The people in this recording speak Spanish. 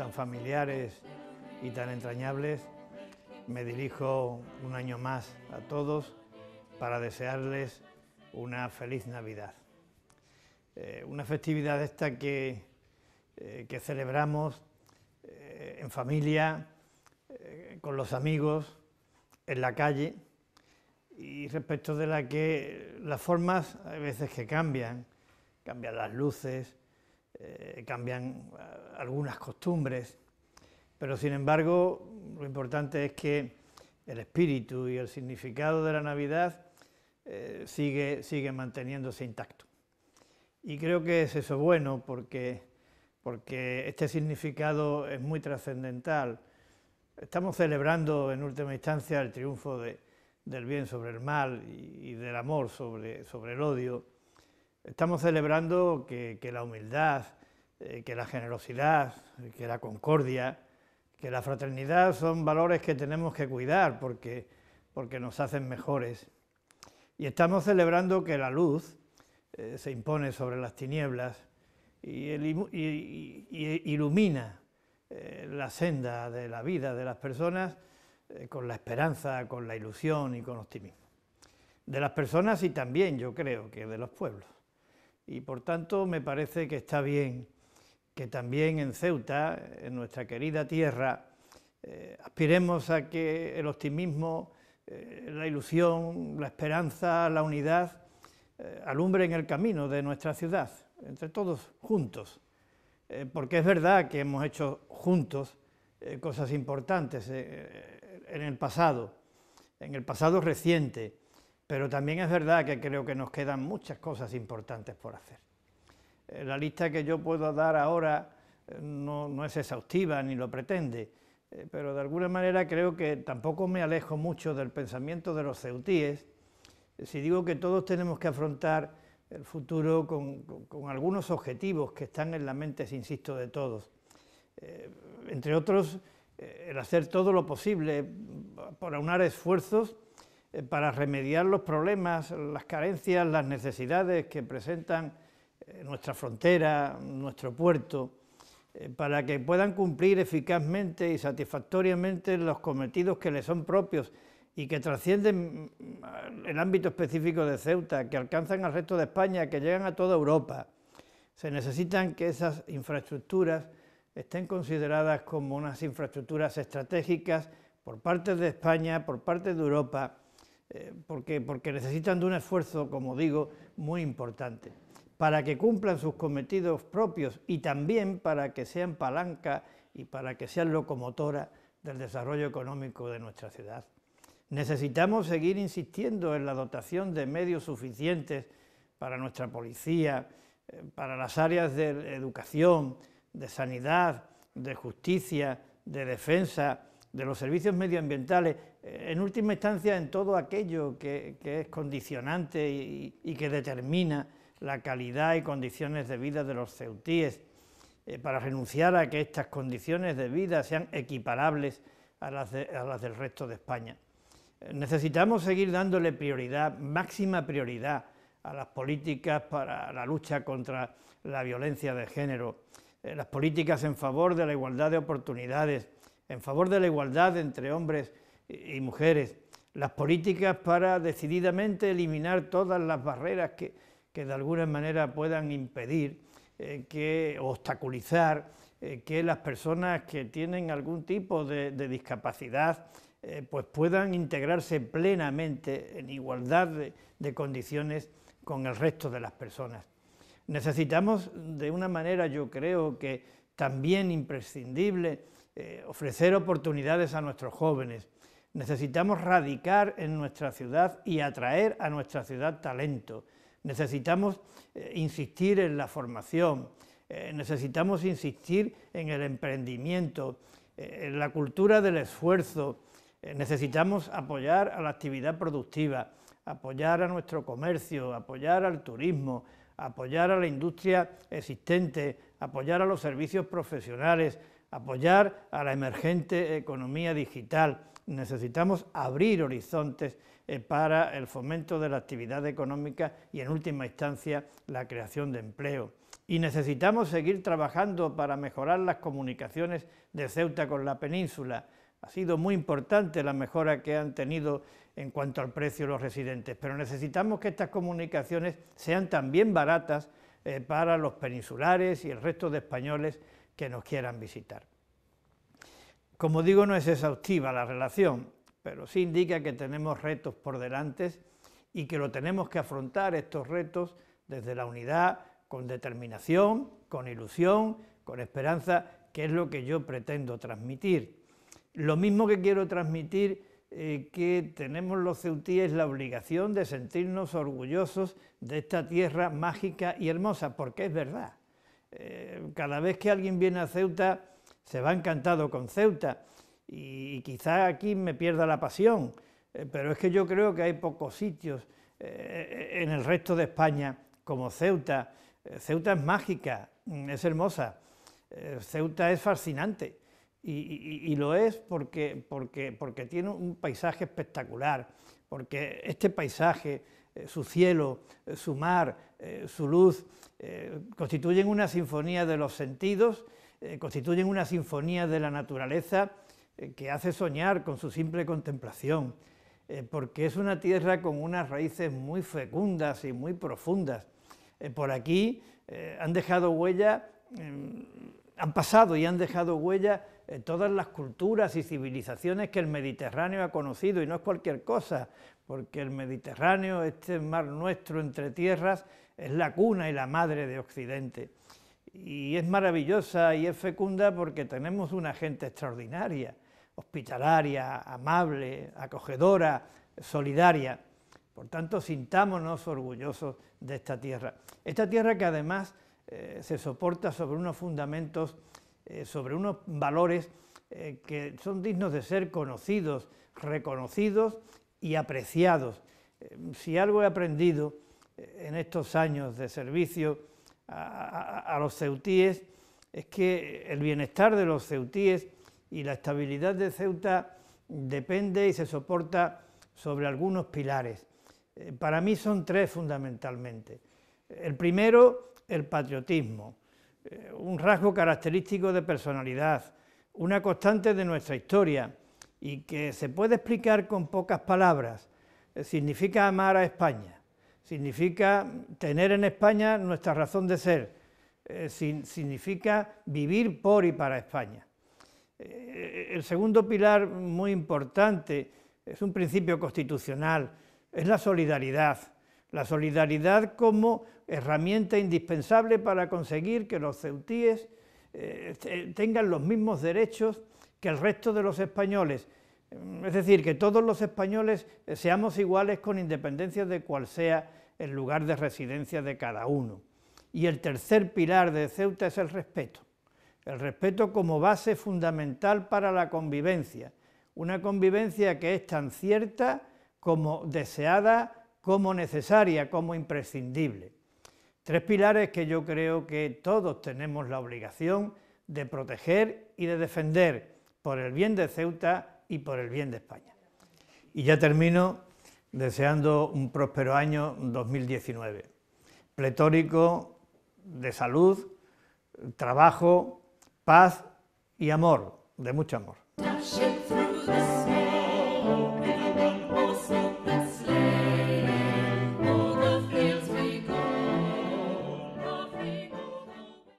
tan familiares y tan entrañables, me dirijo un año más a todos para desearles una feliz Navidad. Eh, una festividad esta que, eh, que celebramos eh, en familia, con los amigos, en la calle, y respecto de la que las formas a veces que cambian, cambian las luces, eh, cambian eh, algunas costumbres, pero sin embargo lo importante es que el espíritu y el significado de la Navidad eh, sigue, sigue manteniéndose intacto. Y creo que es eso bueno porque, porque este significado es muy trascendental. Estamos celebrando en última instancia el triunfo de, del bien sobre el mal y, y del amor sobre, sobre el odio Estamos celebrando que, la humildad, eh, que la generosidad, que la concordia, que la fraternidad son valores que tenemos que cuidar porque, porque nos hacen mejores. Y estamos celebrando que la luz eh, se impone sobre las tinieblas y, ilumina eh, la senda de la vida de las personas con la esperanza, con la ilusión y con optimismo. De las personas y también, yo creo, que de los pueblos y por tanto me parece que está bien que también en Ceuta, en nuestra querida tierra, eh, aspiremos a que el optimismo, eh, la ilusión, la esperanza, la unidad eh, alumbren el camino de nuestra ciudad, entre todos juntos. porque es verdad que hemos hecho juntos cosas importantes en el pasado, en el pasado reciente pero también es verdad que creo que nos quedan muchas cosas importantes por hacer. Eh, la lista que yo puedo dar ahora eh, no, es exhaustiva ni lo pretende, eh, pero de alguna manera creo que tampoco me alejo mucho del pensamiento de los ceutíes si digo que todos tenemos que afrontar el futuro con, algunos objetivos que están en la mente, insisto, de todos. entre otros, el hacer todo lo posible por aunar esfuerzos eh, para remediar los problemas, las carencias, las necesidades que presentan eh, nuestra frontera, nuestro puerto, eh, para que puedan cumplir eficazmente y satisfactoriamente los cometidos que les son propios y que trascienden mm, el ámbito específico de Ceuta, que alcanzan al resto de España, que llegan a toda Europa. Se necesitan que esas infraestructuras estén consideradas como unas infraestructuras estratégicas por parte de España, por parte de Europa, eh, porque, porque necesitan de un esfuerzo, como digo, muy importante, para que cumplan sus cometidos propios y también para que sean palanca y para que sean locomotora del desarrollo económico de nuestra ciudad. Necesitamos seguir insistiendo en la dotación de medios suficientes para nuestra policía, eh, para las áreas de educación, de sanidad, de justicia, de defensa, de los servicios medioambientales, eh, en última instancia en todo aquello que, es condicionante y, que determina la calidad y condiciones de vida de los ceutíes, eh, para renunciar a que estas condiciones de vida sean equiparables a las, a las del resto de España. Eh, necesitamos seguir dándole prioridad, máxima prioridad, a las políticas para la lucha contra la violencia de género, las políticas en favor de la igualdad de oportunidades, en favor de la igualdad entre hombres y mujeres, las políticas para decididamente eliminar todas las barreras que, de alguna manera puedan impedir eh, que obstaculizar eh, que las personas que tienen algún tipo de, discapacidad eh, pues puedan integrarse plenamente en igualdad de condiciones con el resto de las personas. Necesitamos de una manera, yo creo que también imprescindible, eh, ofrecer oportunidades a nuestros jóvenes. Necesitamos radicar en nuestra ciudad y atraer a nuestra ciudad talento. Necesitamos eh, insistir en la formación, eh, necesitamos insistir en el emprendimiento, en la cultura del esfuerzo. necesitamos apoyar a la actividad productiva, apoyar a nuestro comercio, apoyar al turismo, apoyar a la industria existente, apoyar a los servicios profesionales, apoyar a la emergente economía digital. Necesitamos abrir horizontes eh, para el fomento de la actividad económica y, en última instancia, la creación de empleo. Y necesitamos seguir trabajando para mejorar las comunicaciones de Ceuta con la península. Ha sido muy importante la mejora que han tenido en cuanto al precio los residentes, pero necesitamos que estas comunicaciones sean también baratas eh, para los peninsulares y el resto de españoles que nos quieran visitar. Como digo, no es exhaustiva la relación, pero sí indica que tenemos retos por delante y que lo tenemos que afrontar estos retos desde la unidad, con determinación, con ilusión, con esperanza, que es lo que yo pretendo transmitir. Lo mismo que quiero transmitir eh, que tenemos los ceutíes la obligación de sentirnos orgullosos de esta tierra mágica y hermosa, porque es verdad. Eh, cada vez que alguien viene a Ceuta se va encantado con Ceuta y, quizá aquí me pierda la pasión, eh, pero es que yo creo que hay pocos sitios eh, en el resto de España como Ceuta. Ceuta es mágica, mm, es hermosa, Ceuta es fascinante. Y, lo es porque, porque, porque tiene un paisaje espectacular, porque este paisaje, eh, su cielo, eh, su mar, eh, su luz, constituyen una sinfonía de los sentidos, constituyen una sinfonía de la naturaleza que hace soñar con su simple contemplación, porque es una tierra con unas raíces muy fecundas y muy profundas. por aquí han dejado huella em, han pasado y han dejado huella todas las culturas y civilizaciones que el Mediterráneo ha conocido, y no es cualquier cosa, porque el Mediterráneo, este mar nuestro entre tierras, es la cuna y la madre de Occidente. Y es maravillosa y es fecunda porque tenemos una gente extraordinaria, hospitalaria, amable, acogedora, solidaria. Por tanto, sintámonos orgullosos de esta tierra. Esta tierra que además eh, se soporta sobre unos fundamentos, eh, sobre unos valores eh, que son dignos de ser conocidos, reconocidos y apreciados. si algo he aprendido en estos años de servicio a los ceutíes es que el bienestar de los ceutíes y la estabilidad de Ceuta depende y se soporta sobre algunos pilares. Para mí son tres fundamentalmente. El primero el patriotismo, eh, un rasgo característico de personalidad, una constante de nuestra historia y que se puede explicar con pocas palabras. Significa amar a España, significa tener en España nuestra razón de ser, eh, significa vivir por y para España. Eh, el segundo pilar muy importante es un principio constitucional, es la solidaridad, la solidaridad como herramienta indispensable para conseguir que los ceutíes eh, tengan los mismos derechos que el resto de los españoles, mm, es decir, que todos los españoles eh, seamos iguales con independencia de cuál sea el lugar de residencia de cada uno. Y el tercer pilar de Ceuta es el respeto, el respeto como base fundamental para la convivencia, una convivencia que es tan cierta como deseada, como necesaria, como imprescindible. Tres pilares que yo creo que todos tenemos la obligación de proteger y de defender por el bien de Ceuta y por el bien de España. Y ya termino deseando un próspero año 2019, pletórico de salud, trabajo, paz y amor, de mucho amor.